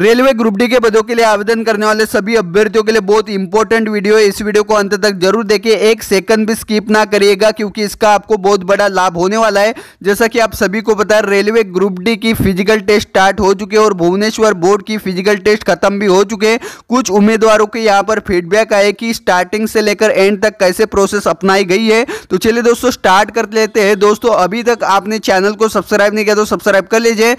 railway group D के पदों के लिए आवेदन करने वाले सभी अभ्यर्थियों के लिए बहुत इंपॉर्टेंट वीडियो है इस वीडियो को अंत तक जरूर देखिए एक सेकंड भी स्किप ना करिएगा क्योंकि इसका आपको बहुत बड़ा लाभ होने वाला है जैसा कि आप सभी को पता है रेलवे ग्रुप डी की फिजिकल टेस्ट स्टार्ट हो चुके और भुवनेश्वर बोर्ड की फिजिकल टेस्ट खत्म भी हो चुके कुछ उम्मीदवारों के यहाँ पर फीडबैक आए कि स्टार्टिंग से लेकर एंड तक कैसे प्रोसेस अपनाई गई है तो चलिए दोस्तों स्टार्ट कर लेते हैं दोस्तों अभी तक आपने चैनल को सब्सक्राइब नहीं किया तो सब्सक्राइब कर लीजिए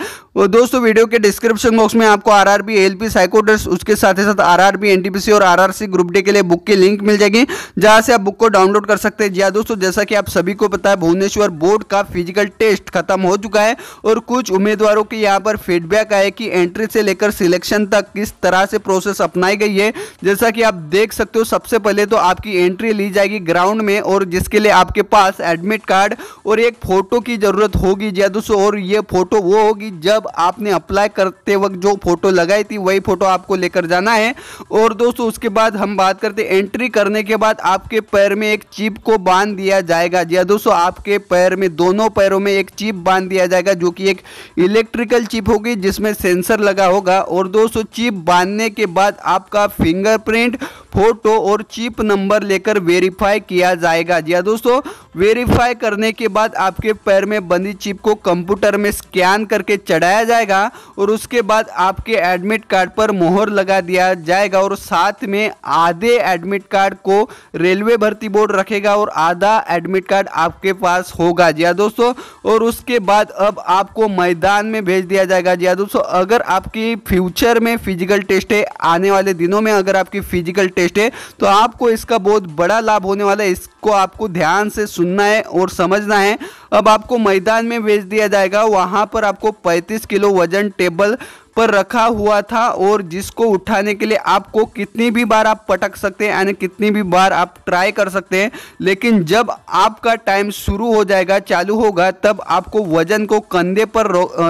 दोस्तों वीडियो के डिस्क्रिप्शन बॉक्स में आपको आरआरबी एलपी साइकोडर्स उसके साथ ही साथ आरआरबी एनटीपीसी और आरआरसी ग्रुप डे के लिए बुक की लिंक मिल जाएगी जहां से आप बुक को डाउनलोड कर सकते हैं जी हाँ दोस्तों जैसा कि आप सभी को पता है भुवनेश्वर बोर्ड का फिजिकल टेस्ट खत्म हो चुका है और कुछ उम्मीदवारों के यहाँ पर फीडबैक आए कि एंट्री से लेकर सिलेक्शन तक किस तरह से प्रोसेस अपनाई गई है जैसा कि आप देख सकते हो सबसे पहले तो आपकी एंट्री ली जाएगी ग्राउंड में और जिसके लिए आपके पास एडमिट कार्ड और एक फोटो की जरूरत होगी जी हाँ दोस्तों और ये फोटो वो होगी जब आपने अप्लाई करते वक्त जो फोटो लगाई थी वही फोटो आपको लेकर जाना है और दोस्तों उसके बाद हम बात करते हैं एंट्री करने के बाद आपके पैर में एक चिप को बांध दिया जाएगा जी हाँ, दोस्तों आपके पैर में दोनों पैरों में एक चिप बांध दिया जाएगा जो कि एक इलेक्ट्रिकल चिप होगी जिसमें सेंसर लगा होगा और दोस्तों चिप बांधने के बाद आपका फिंगरप्रिंट फोटो और चिप नंबर लेकर वेरीफाई किया जाएगा जी हाँ दोस्तों वेरीफाई करने के बाद आपके पैर में बंदी चिप को कंप्यूटर में स्कैन करके चढ़ाया जाएगा और उसके बाद आपके एडमिट कार्ड पर मोहर लगा दिया जाएगा और साथ में आधे एडमिट कार्ड को रेलवे भर्ती बोर्ड रखेगा और आधा एडमिट कार्ड आपके पास होगा जी हाँ दोस्तों और उसके बाद अब आपको मैदान में भेज दिया जाएगा जी हाँ दोस्तों अगर आपकी फ्यूचर में फिजिकल टेस्ट है आने वाले दिनों में अगर आपकी फिजिकल टेस्ट टेस्ट है तो आपको इसका बहुत बड़ा लाभ होने वाला है इसको आपको ध्यान से सुनना है और समझना है अब आपको मैदान में भेज दिया जाएगा वहाँ पर आपको 35 किलो वजन टेबल पर रखा हुआ था और जिसको उठाने के लिए आपको कितनी भी बार आप पटक सकते हैं यानी कितनी भी बार आप ट्राई कर सकते हैं लेकिन जब आपका टाइम शुरू हो जाएगा चालू होगा तब आपको वजन को कंधे पर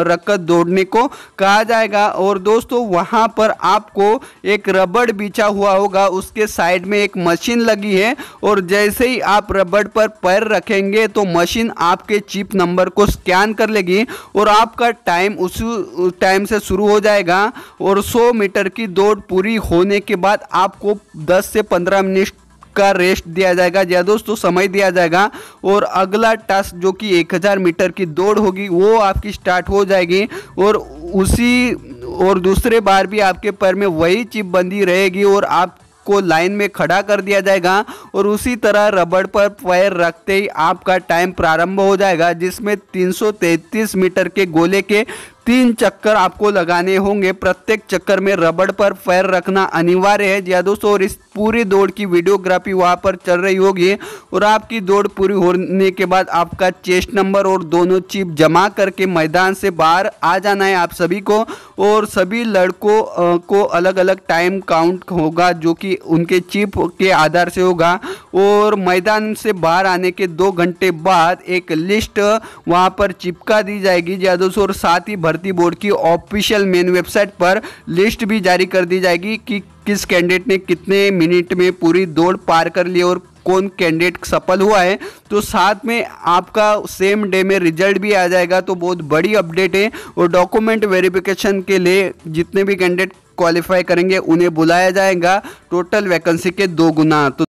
रखकर दौड़ने को कहा जाएगा और दोस्तों वहां पर आपको एक रबड़ बिछा हुआ होगा उसके साइड में एक मशीन लगी है और जैसे ही आप रबड़ पर पैर रखेंगे तो मशीन आपके आपके चिप नंबर को स्कैन कर लेगी और आपका टाइम उस टाइम से शुरू हो जाएगा और 100 मीटर की दौड़ पूरी होने के बाद आपको 10 से 15 मिनट का रेस्ट दिया जाएगा या हाँ दोस्तों समय दिया जाएगा और अगला टास्क जो कि 1000 मीटर की दौड़ होगी वो आपकी स्टार्ट हो जाएगी और उसी और दूसरे बार भी आपके पैर में वही चिप बंदी रहेगी और आप आपको लाइन में खड़ा कर दिया जाएगा और उसी तरह रबड़ पर पैर रखते ही आपका टाइम प्रारंभ हो जाएगा जिसमें 333 मीटर के गोले के तीन चक्कर आपको लगाने होंगे प्रत्येक चक्कर में रबड़ पर पैर रखना अनिवार्य है या हाँ दोस्तों और इस पूरी दौड़ की वीडियोग्राफी वहाँ पर चल रही होगी और आपकी दौड़ पूरी होने के बाद आपका चेस्ट नंबर और दोनों चिप जमा करके मैदान से बाहर आ जाना है आप सभी को और सभी लड़कों को अलग अलग टाइम काउंट होगा जो कि उनके चिप के आधार से होगा और मैदान से बाहर आने के दो घंटे बाद एक लिस्ट वहाँ पर चिपका दी जाएगी या हाँ दोस्तों और साथ ही भर भर्ती बोर्ड की ऑफिशियल मेन वेबसाइट पर लिस्ट भी जारी कर दी जाएगी कि किस कैंडिडेट ने कितने मिनट में पूरी दौड़ पार कर ली और कौन कैंडिडेट सफल हुआ है तो साथ में आपका सेम डे में रिजल्ट भी आ जाएगा तो बहुत बड़ी अपडेट है और डॉक्यूमेंट वेरिफिकेशन के लिए जितने भी कैंडिडेट क्वालिफाई करेंगे उन्हें बुलाया जाएगा टोटल वैकेंसी के दो गुना तो